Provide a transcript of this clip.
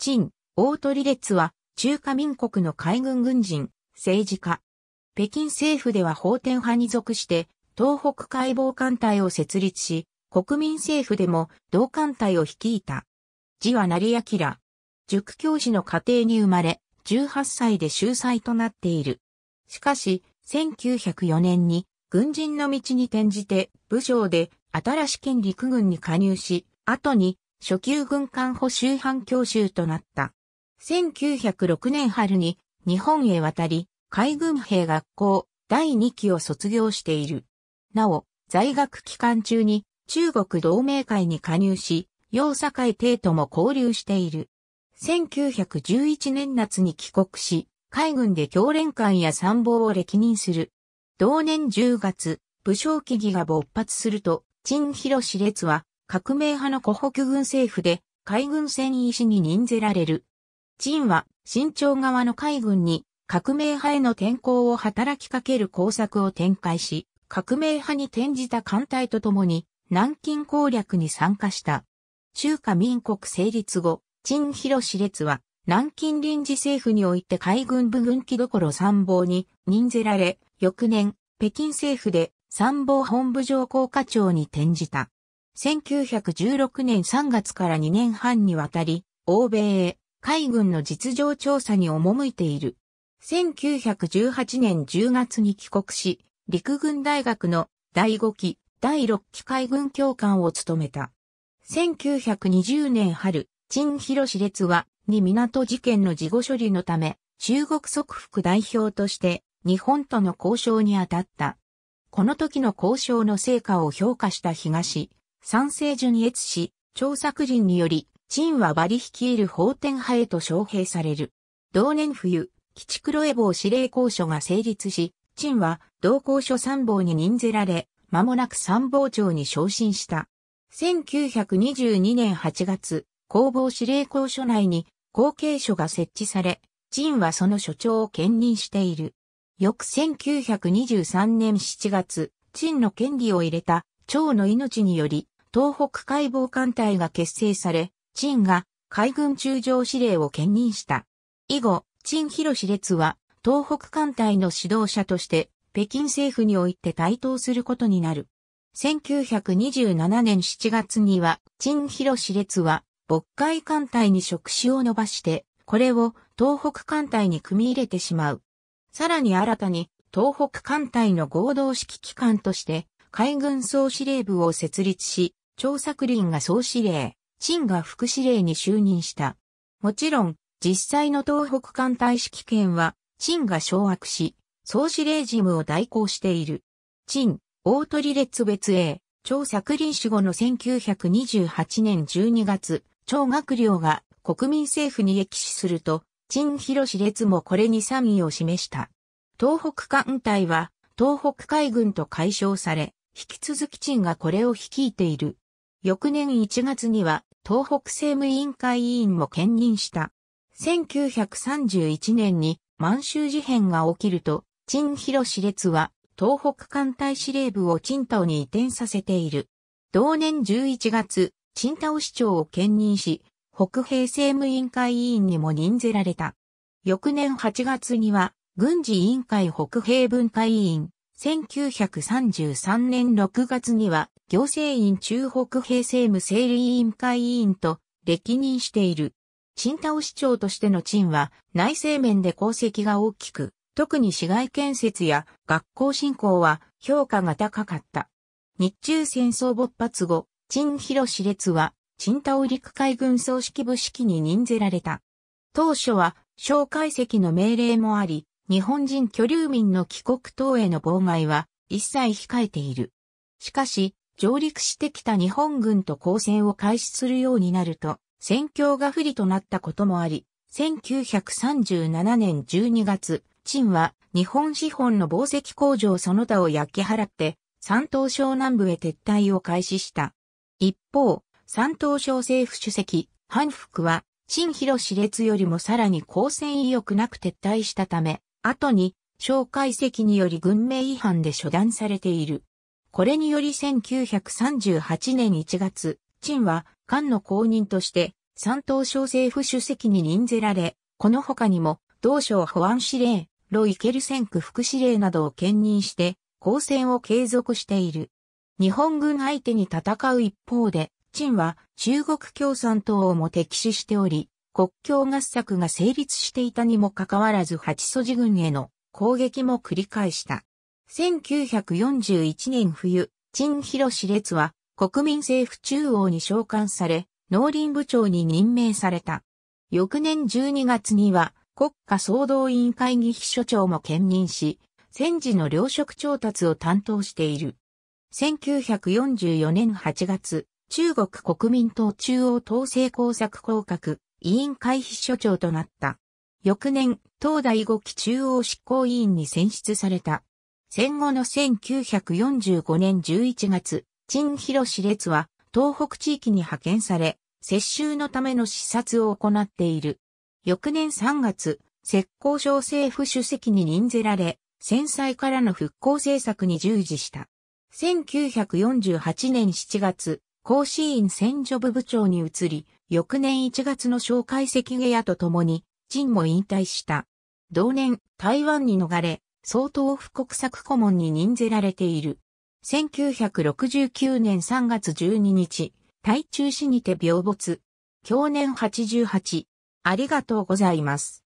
陳、大鳥列は、中華民国の海軍軍人、政治家。北京政府では法典派に属して、東北解剖艦隊を設立し、国民政府でも同艦隊を率いた。字は成明。塾教師の家庭に生まれ、18歳で秀才となっている。しかし、1904年に軍人の道に転じて、武将で新し県陸軍に加入し、後に初級軍艦補修班教習となった。1906年春に日本へ渡り、海軍兵学校第2期を卒業している。なお、在学期間中に中国同盟会に加入し、洋会帝とも交流している。1911年夏に帰国し、海軍で教練官や参謀を歴任する。同年10月、武将起義が勃発すると、陳広志列は革命派の湖北軍政府で海軍戦意師に任ぜられる。陳は新朝側の海軍に革命派への転向を働きかける工作を展開し、革命派に転じた艦隊とともに南京攻略に参加した。中華民国成立後、陳広志列は南京臨時政府において海軍部軍機どころ参謀に任ぜられ、翌年、北京政府で参謀本部上校課長に転じた。1916年3月から2年半にわたり、欧米へ海軍の実情調査に赴いている。1918年10月に帰国し、陸軍大学の第5期、第6期海軍教官を務めた。1920年春、陳広志列は、に港事件の事後処理のため、中国即副代表として日本との交渉に当たった。この時の交渉の成果を評価した東、三世順越し、張作人により、陳は馬利率いる法天派へと招聘される。同年冬、吉黒エ坊司令公所が成立し、陳は同公所参謀に任ぜられ、間もなく参謀長に昇進した。1922年8月、工房司令公所内に後継所が設置され、陳はその所長を兼任している。翌1923年7月、陳の権利を入れた、長の命により、東北海防艦隊が結成され、陳が海軍中将司令を兼任した。以後、陳広司列は東北艦隊の指導者として北京政府において台頭することになる。1927年7月には、陳広司列は、渤海艦隊に職種を伸ばして、これを東北艦隊に組み入れてしまう。さらに新たに、東北艦隊の合同指揮機関として、海軍総司令部を設立し、張作林が総司令、陳が副司令に就任した。もちろん、実際の東北艦隊指揮権は、陳が掌握し、総司令事務を代行している。陳、大鳥列別 A、張作林死後の1928年12月、張学良が国民政府に歴史すると、陳広列もこれに賛意を示した。東北艦隊は、東北海軍と解消され、引き続き陳がこれを率いている。翌年1月には東北政務委員会委員も兼任した。1931年に満州事変が起きると、陳広志列は東北艦隊司令部を陳島に移転させている。同年11月、陳島市長を兼任し、北平政務委員会委員にも任ぜられた。翌年8月には、軍事委員会北平文化委員、1933年6月には行政院中北平政務整理委員会委員と歴任している。陳ン市長としての陳は内政面で功績が大きく、特に市街建設や学校振興は評価が高かった。日中戦争勃発後、陳広志列は、陳田陸海軍総指揮部指揮に任ぜられた。当初は、蒋介石の命令もあり、日本人居留民の帰国等への妨害は一切控えている。しかし、上陸してきた日本軍と交戦を開始するようになると、戦況が不利となったこともあり、1937年12月、陳は日本資本の防石工場その他を焼き払って、山東省南部へ撤退を開始した。一方、山東省政府主席、反復は、陳広司列よりもさらに交戦意欲なく撤退したため、後に、蒋介石により軍命違反で処断されている。これにより1938年1月、陳は菅の公認として山東省政府主席に任ぜられ、この他にも、同省保安司令、ロイケルセンク副司令などを兼任して、抗戦を継続している。日本軍相手に戦う一方で、陳は中国共産党をも敵視しており、国境合作が成立していたにもかかわらず八祖寺軍への攻撃も繰り返した。1941年冬、陳広志烈は国民政府中央に召喚され、農林部長に任命された。翌年12月には国家総動員会議秘書長も兼任し、戦時の糧食調達を担当している。1944年8月、中国国民党中央統制工作工閣委員会秘書長となった。翌年、東大五期中央執行委員に選出された。戦後の1945年11月、陳広志列は東北地域に派遣され、接収のための視察を行っている。翌年3月、浙江省政府主席に任ぜられ、戦災からの復興政策に従事した。1948年7月、甲子院選挙部部長に移り、翌年1月の紹介席下屋と共に、陳も引退した。同年、台湾に逃れ、総統府国策顧問に任ぜられている。1969年3月12日、台中市にて病没。去年88。ありがとうございます。